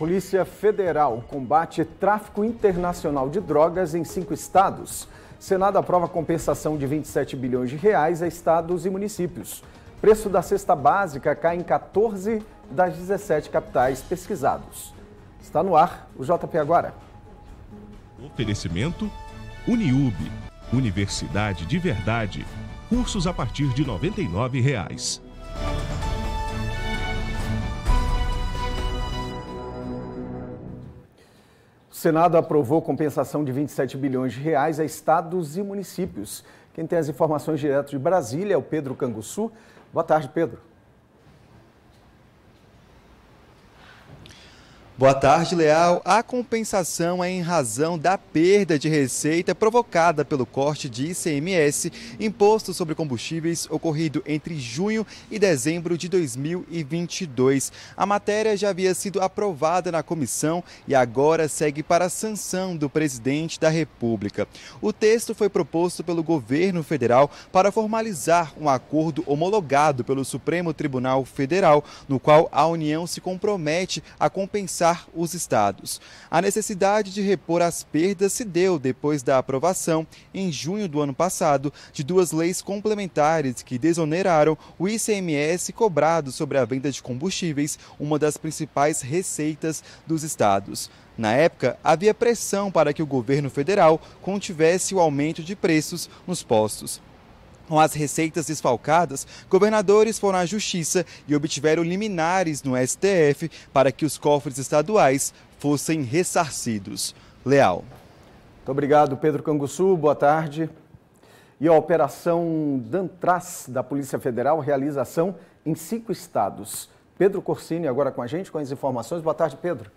Polícia Federal combate tráfico internacional de drogas em cinco estados. Senado aprova compensação de 27 bilhões de reais a estados e municípios. Preço da cesta básica cai em 14 das 17 capitais pesquisados. Está no ar o JP Agora. Oferecimento Uniube, Universidade de Verdade. Cursos a partir de R$ 99. Reais. Senado aprovou compensação de 27 bilhões de reais a estados e municípios. Quem tem as informações direto de Brasília é o Pedro Canguçu. Boa tarde, Pedro. Boa tarde, Leal. A compensação é em razão da perda de receita provocada pelo corte de ICMS, imposto sobre combustíveis, ocorrido entre junho e dezembro de 2022. A matéria já havia sido aprovada na comissão e agora segue para a sanção do presidente da República. O texto foi proposto pelo governo federal para formalizar um acordo homologado pelo Supremo Tribunal Federal, no qual a União se compromete a compensar os estados. A necessidade de repor as perdas se deu depois da aprovação, em junho do ano passado, de duas leis complementares que desoneraram o ICMS cobrado sobre a venda de combustíveis, uma das principais receitas dos estados. Na época, havia pressão para que o governo federal contivesse o aumento de preços nos postos. Com as receitas desfalcadas, governadores foram à justiça e obtiveram liminares no STF para que os cofres estaduais fossem ressarcidos. Leal. Muito obrigado, Pedro Canguçu. Boa tarde. E a Operação Dantras da Polícia Federal realiza ação em cinco estados. Pedro Corsini agora com a gente com as informações. Boa tarde, Pedro.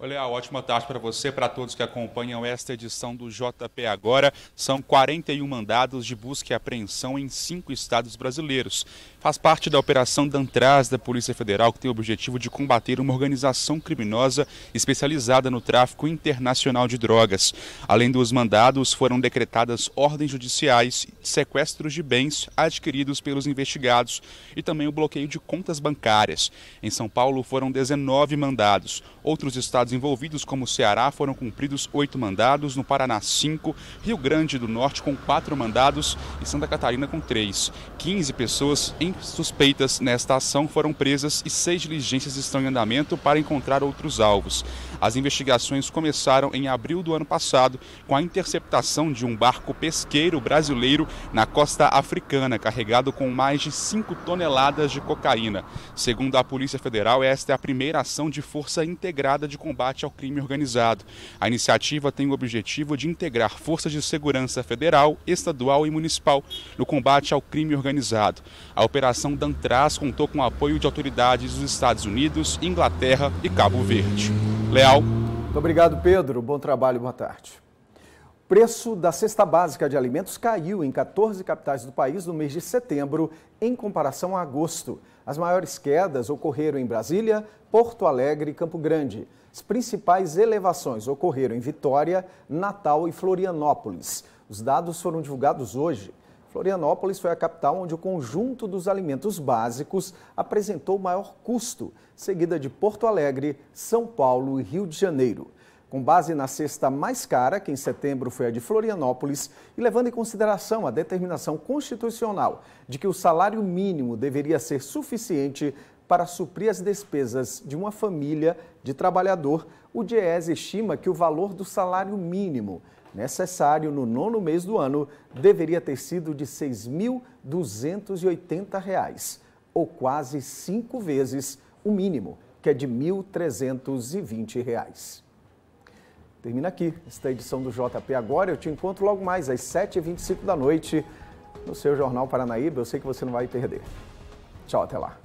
Olha, ótima tarde para você, para todos que acompanham esta edição do JP Agora. São 41 mandados de busca e apreensão em cinco estados brasileiros. Faz parte da Operação Dantras da Polícia Federal, que tem o objetivo de combater uma organização criminosa especializada no tráfico internacional de drogas. Além dos mandados, foram decretadas ordens judiciais, sequestros de bens adquiridos pelos investigados e também o bloqueio de contas bancárias. Em São Paulo foram 19 mandados. Outros estados estados envolvidos, como o Ceará, foram cumpridos oito mandados, no Paraná, cinco, Rio Grande do Norte, com quatro mandados e Santa Catarina, com três. Quinze pessoas em suspeitas nesta ação foram presas e seis diligências estão em andamento para encontrar outros alvos. As investigações começaram em abril do ano passado com a interceptação de um barco pesqueiro brasileiro na costa africana, carregado com mais de 5 toneladas de cocaína. Segundo a Polícia Federal, esta é a primeira ação de força integrada de combate ao crime organizado. A iniciativa tem o objetivo de integrar forças de segurança federal, estadual e municipal no combate ao crime organizado. A operação Dantras contou com o apoio de autoridades dos Estados Unidos, Inglaterra e Cabo Verde. Leal Real. Muito obrigado, Pedro. Bom trabalho, boa tarde. O preço da cesta básica de alimentos caiu em 14 capitais do país no mês de setembro, em comparação a agosto. As maiores quedas ocorreram em Brasília, Porto Alegre e Campo Grande. As principais elevações ocorreram em Vitória, Natal e Florianópolis. Os dados foram divulgados hoje. Florianópolis foi a capital onde o conjunto dos alimentos básicos apresentou maior custo, seguida de Porto Alegre, São Paulo e Rio de Janeiro. Com base na cesta mais cara, que em setembro foi a de Florianópolis, e levando em consideração a determinação constitucional de que o salário mínimo deveria ser suficiente para suprir as despesas de uma família de trabalhador, o DIES estima que o valor do salário mínimo necessário no nono mês do ano deveria ter sido de R$ 6.280, ou quase cinco vezes o mínimo, que é de R$ 1.320. Termina aqui esta edição do JP Agora. Eu te encontro logo mais às 7h25 da noite no seu Jornal Paranaíba. Eu sei que você não vai perder. Tchau, até lá.